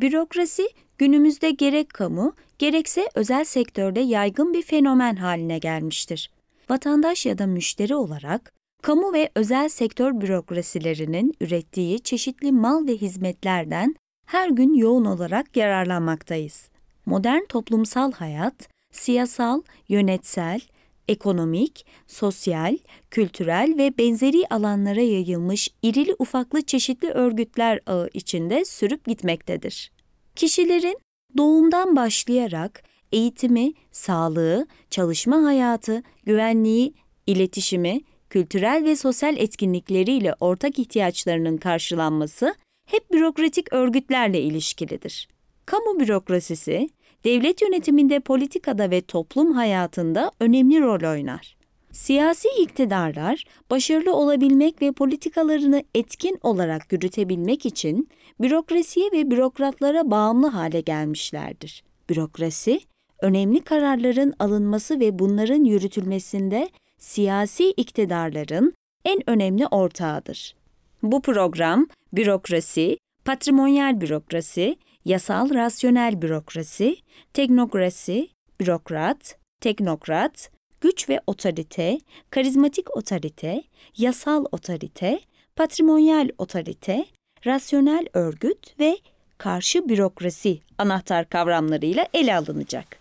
Bürokrasi günümüzde gerek kamu gerekse özel sektörde yaygın bir fenomen haline gelmiştir. Vatandaş ya da müşteri olarak kamu ve özel sektör bürokrasilerinin ürettiği çeşitli mal ve hizmetlerden her gün yoğun olarak yararlanmaktayız. Modern toplumsal hayat, siyasal, yönetsel, ekonomik, sosyal, kültürel ve benzeri alanlara yayılmış irili ufaklı çeşitli örgütler ağı içinde sürüp gitmektedir. Kişilerin doğumdan başlayarak eğitimi, sağlığı, çalışma hayatı, güvenliği, iletişimi, kültürel ve sosyal etkinlikleriyle ortak ihtiyaçlarının karşılanması hep bürokratik örgütlerle ilişkilidir. Kamu bürokrasisi, devlet yönetiminde, politikada ve toplum hayatında önemli rol oynar. Siyasi iktidarlar başarılı olabilmek ve politikalarını etkin olarak yürütebilmek için bürokrasiye ve bürokratlara bağımlı hale gelmişlerdir. Bürokrasi, önemli kararların alınması ve bunların yürütülmesinde siyasi iktidarların en önemli ortağıdır. Bu program bürokrasi, patrimonyal bürokrasi, yasal rasyonel bürokrasi, teknokrasi, bürokrat, teknokrat, güç ve otorite, karizmatik otorite, yasal otorite, patrimonyal otorite, rasyonel örgüt ve karşı bürokrasi anahtar kavramlarıyla ele alınacak.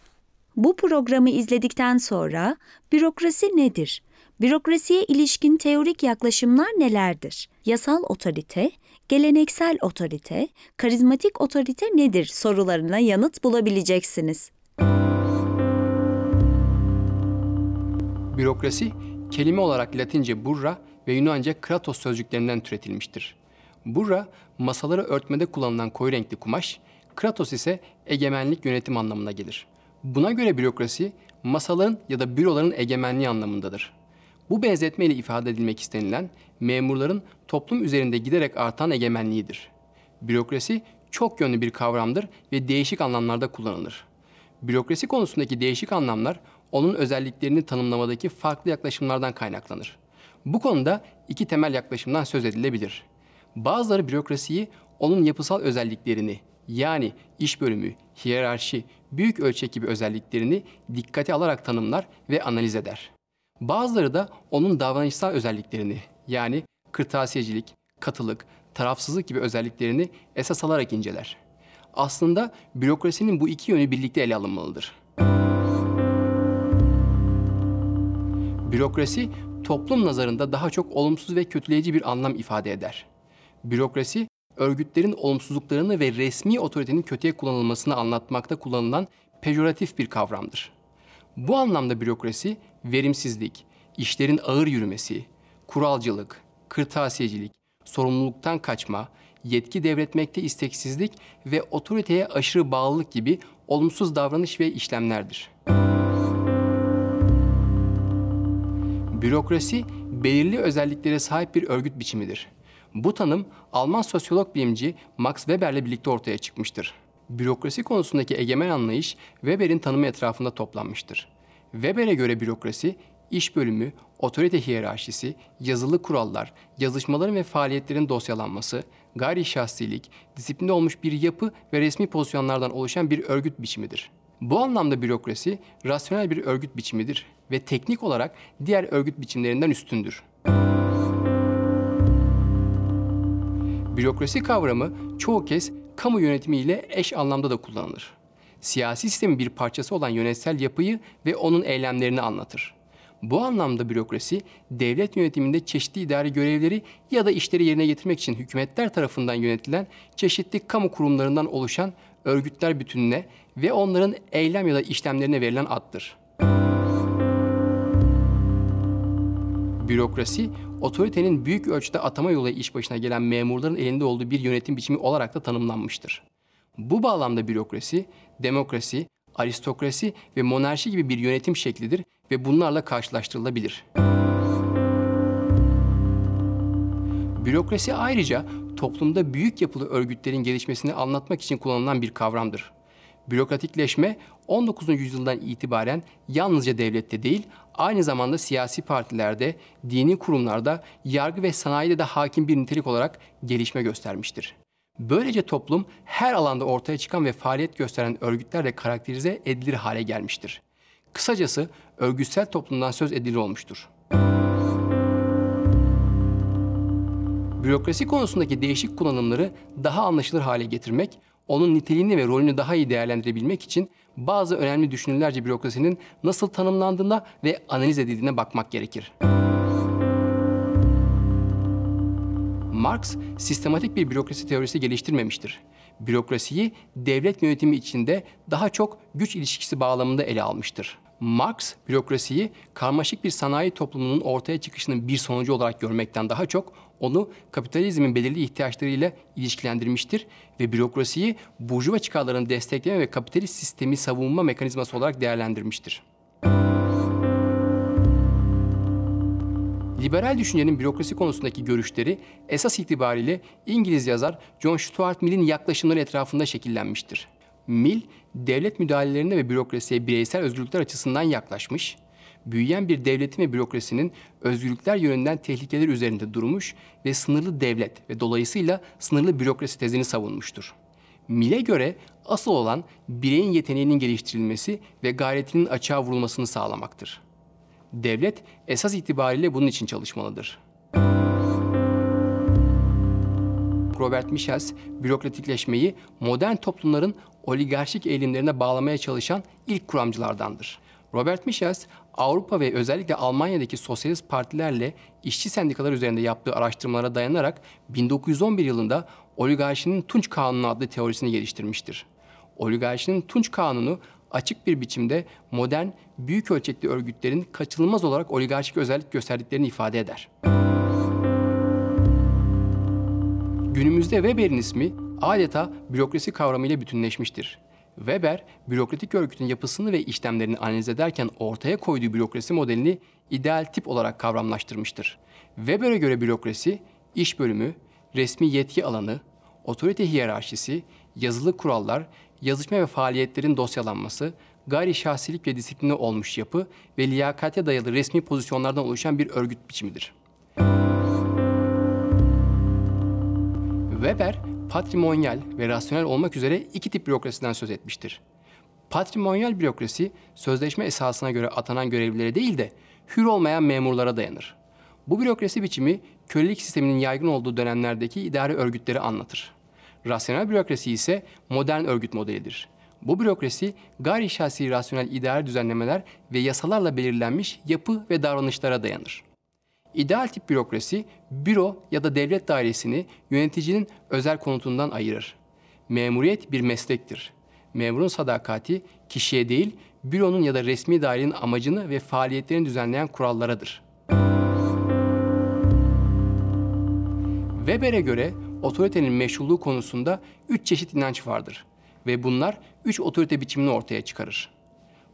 Bu programı izledikten sonra bürokrasi nedir? Bürokrasiye ilişkin teorik yaklaşımlar nelerdir? Yasal otorite, geleneksel otorite, karizmatik otorite nedir sorularına yanıt bulabileceksiniz. Bürokrasi, kelime olarak Latince burra ve Yunanca kratos sözcüklerinden türetilmiştir. Burra, masaları örtmede kullanılan koyu renkli kumaş, kratos ise egemenlik yönetim anlamına gelir. Buna göre bürokrasi, masaların ya da büroların egemenliği anlamındadır. Bu benzetmeyle ifade edilmek istenilen memurların toplum üzerinde giderek artan egemenliğidir. Bürokrasi çok yönlü bir kavramdır ve değişik anlamlarda kullanılır. Bürokrasi konusundaki değişik anlamlar onun özelliklerini tanımlamadaki farklı yaklaşımlardan kaynaklanır. Bu konuda iki temel yaklaşımdan söz edilebilir. Bazıları bürokrasiyi onun yapısal özelliklerini yani iş bölümü, hiyerarşi, büyük ölçek gibi özelliklerini dikkate alarak tanımlar ve analiz eder. Bazıları da onun davranışsal özelliklerini yani kırtasiyecilik, katılık, tarafsızlık gibi özelliklerini esas alarak inceler. Aslında bürokrasinin bu iki yönü birlikte ele alınmalıdır. Bürokrasi toplum nazarında daha çok olumsuz ve kötüleyici bir anlam ifade eder. Bürokrasi örgütlerin olumsuzluklarını ve resmi otoritenin kötüye kullanılmasını anlatmakta kullanılan pejoratif bir kavramdır. Bu anlamda bürokrasi, verimsizlik, işlerin ağır yürümesi, kuralcılık, kırtasiyecilik, sorumluluktan kaçma, yetki devretmekte isteksizlik ve otoriteye aşırı bağlılık gibi olumsuz davranış ve işlemlerdir. Bürokrasi, belirli özelliklere sahip bir örgüt biçimidir. Bu tanım, Alman sosyolog bilimci Max Weber'le birlikte ortaya çıkmıştır bürokrasi konusundaki egemen anlayış Weber'in tanımı etrafında toplanmıştır. Weber'e göre bürokrasi, iş bölümü, otorite hiyerarşisi, yazılı kurallar, yazışmaların ve faaliyetlerin dosyalanması, gayri şahsilik, disiplinde olmuş bir yapı ve resmi pozisyonlardan oluşan bir örgüt biçimidir. Bu anlamda bürokrasi rasyonel bir örgüt biçimidir ve teknik olarak diğer örgüt biçimlerinden üstündür. Bürokrasi kavramı çoğu kez kamu yönetimiyle eş anlamda da kullanılır. Siyasi sistemin bir parçası olan yönetsel yapıyı ve onun eylemlerini anlatır. Bu anlamda bürokrasi, devlet yönetiminde çeşitli idari görevleri ya da işleri yerine getirmek için hükümetler tarafından yönetilen çeşitli kamu kurumlarından oluşan örgütler bütününe ve onların eylem ya da işlemlerine verilen addır. bürokrasi, otoritenin büyük ölçüde atama yolu iş başına gelen memurların elinde olduğu bir yönetim biçimi olarak da tanımlanmıştır. Bu bağlamda bürokrasi, demokrasi, aristokrasi ve monarşi gibi bir yönetim şeklidir ve bunlarla karşılaştırılabilir. Bürokrasi ayrıca toplumda büyük yapılı örgütlerin gelişmesini anlatmak için kullanılan bir kavramdır. Bürokratikleşme, 19. yüzyıldan itibaren yalnızca devlette değil, aynı zamanda siyasi partilerde, dini kurumlarda, yargı ve sanayide de hakim bir nitelik olarak gelişme göstermiştir. Böylece toplum her alanda ortaya çıkan ve faaliyet gösteren örgütlerle karakterize edilir hale gelmiştir. Kısacası örgütsel toplumdan söz edilir olmuştur. Bürokrasi konusundaki değişik kullanımları daha anlaşılır hale getirmek, onun niteliğini ve rolünü daha iyi değerlendirebilmek için bazı önemli düşünürlerce bürokrasinin nasıl tanımlandığına ve analiz edildiğine bakmak gerekir. Marx sistematik bir bürokrasi teorisi geliştirmemiştir. Bürokrasiyi devlet yönetimi içinde daha çok güç ilişkisi bağlamında ele almıştır. Marx, bürokrasiyi karmaşık bir sanayi toplumunun ortaya çıkışının bir sonucu olarak görmekten daha çok onu kapitalizmin belirli ihtiyaçlarıyla ilişkilendirmiştir ve bürokrasiyi burjuva çıkarlarını destekleme ve kapitalist sistemi savunma mekanizması olarak değerlendirmiştir. Liberal düşüncenin bürokrasi konusundaki görüşleri esas itibariyle İngiliz yazar John Stuart Mill'in yaklaşımları etrafında şekillenmiştir. Mill, devlet müdahalelerine ve bürokrasiye bireysel özgürlükler açısından yaklaşmış, büyüyen bir devletin ve bürokrasinin özgürlükler yönünden tehlikeler üzerinde durmuş ve sınırlı devlet ve dolayısıyla sınırlı bürokrasi tezini savunmuştur. Mill'e göre asıl olan bireyin yeteneğinin geliştirilmesi ve gayretinin açığa vurulmasını sağlamaktır. Devlet esas itibariyle bunun için çalışmalıdır. Robert Michels, bürokratikleşmeyi modern toplumların oligarşik eğilimlerine bağlamaya çalışan ilk kuramcılardandır. Robert Michels, Avrupa ve özellikle Almanya'daki sosyalist partilerle işçi sendikalar üzerinde yaptığı araştırmalara dayanarak 1911 yılında oligarşinin Tunç Kanunu adlı teorisini geliştirmiştir. Oligarşinin Tunç Kanunu açık bir biçimde modern, büyük ölçekli örgütlerin kaçınılmaz olarak oligarşik özellik gösterdiklerini ifade eder. Günümüzde Weber'in ismi adeta bürokrasi kavramıyla bütünleşmiştir. Weber, bürokratik örgütün yapısını ve işlemlerini analiz ederken ortaya koyduğu bürokrasi modelini ideal tip olarak kavramlaştırmıştır. Weber'e göre bürokrasi, iş bölümü, resmi yetki alanı, otorite hiyerarşisi, yazılı kurallar, yazışma ve faaliyetlerin dosyalanması, gayri şahsilik ve disiplini olmuş yapı ve liyakate dayalı resmi pozisyonlardan oluşan bir örgüt biçimidir. Weber, patrimonyal ve rasyonel olmak üzere iki tip bürokrasiden söz etmiştir. Patrimonyal bürokrasi sözleşme esasına göre atanan görevlilere değil de hür olmayan memurlara dayanır. Bu bürokrasi biçimi kölelik sisteminin yaygın olduğu dönemlerdeki idari örgütleri anlatır. Rasyonel bürokrasi ise modern örgüt modelidir. Bu bürokrasi gayri şahsi rasyonel idari düzenlemeler ve yasalarla belirlenmiş yapı ve davranışlara dayanır. İdeal tip bürokrasi büro ya da devlet dairesini yöneticinin özel konutundan ayırır. Memuriyet bir meslektir. Memurun sadakati kişiye değil, büronun ya da resmi dairenin amacını ve faaliyetlerini düzenleyen kurallaradır. Weber'e göre otoritenin meşruluğu konusunda üç çeşit inanç vardır ve bunlar üç otorite biçimini ortaya çıkarır.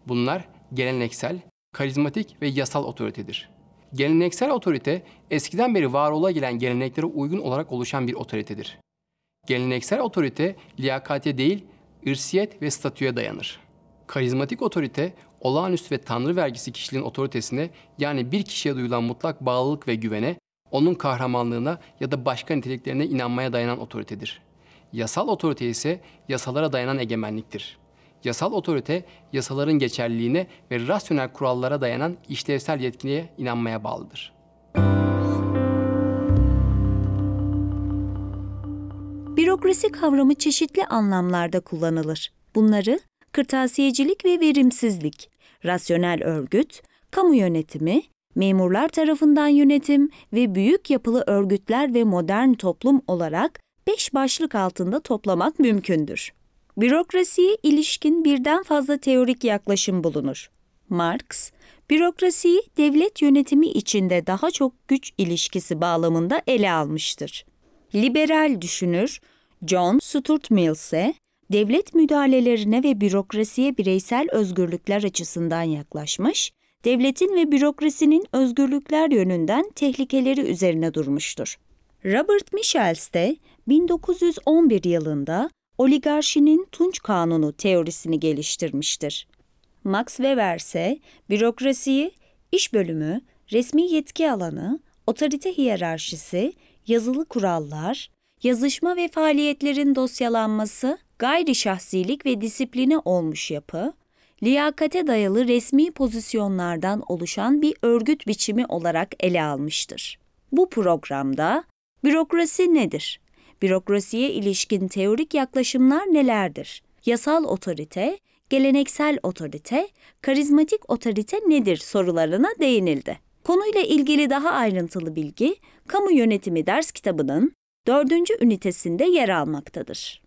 Bunlar geleneksel, karizmatik ve yasal otoritedir. Geleneksel otorite, eskiden beri var ola gelen geleneklere uygun olarak oluşan bir otoritedir. Geleneksel otorite, liyakate değil, ırsiyet ve statüye dayanır. Karizmatik otorite, olağanüstü ve tanrı vergisi kişiliğin otoritesine, yani bir kişiye duyulan mutlak bağlılık ve güvene, onun kahramanlığına ya da başka niteliklerine inanmaya dayanan otoritedir. Yasal otorite ise yasalara dayanan egemenliktir. Yasal otorite, yasaların geçerliliğine ve rasyonel kurallara dayanan işlevsel yetkiliğe inanmaya bağlıdır. Bürokrasi kavramı çeşitli anlamlarda kullanılır. Bunları kırtasiyecilik ve verimsizlik, rasyonel örgüt, kamu yönetimi, memurlar tarafından yönetim ve büyük yapılı örgütler ve modern toplum olarak beş başlık altında toplamak mümkündür. Bürokrasiye ilişkin birden fazla teorik yaklaşım bulunur. Marx, bürokrasiyi devlet yönetimi içinde daha çok güç ilişkisi bağlamında ele almıştır. Liberal düşünür John Stuart Mill ise devlet müdahalelerine ve bürokrasiye bireysel özgürlükler açısından yaklaşmış, devletin ve bürokrasinin özgürlükler yönünden tehlikeleri üzerine durmuştur. Robert Michels de 1911 yılında oligarşinin Tunç Kanunu teorisini geliştirmiştir. Max Weber ise bürokrasiyi, iş bölümü, resmi yetki alanı, otorite hiyerarşisi, yazılı kurallar, yazışma ve faaliyetlerin dosyalanması, gayri şahsilik ve disipline olmuş yapı, liyakate dayalı resmi pozisyonlardan oluşan bir örgüt biçimi olarak ele almıştır. Bu programda bürokrasi nedir? Bürokrasiye ilişkin teorik yaklaşımlar nelerdir? Yasal otorite, geleneksel otorite, karizmatik otorite nedir sorularına değinildi. Konuyla ilgili daha ayrıntılı bilgi, Kamu Yönetimi Ders kitabının 4. ünitesinde yer almaktadır.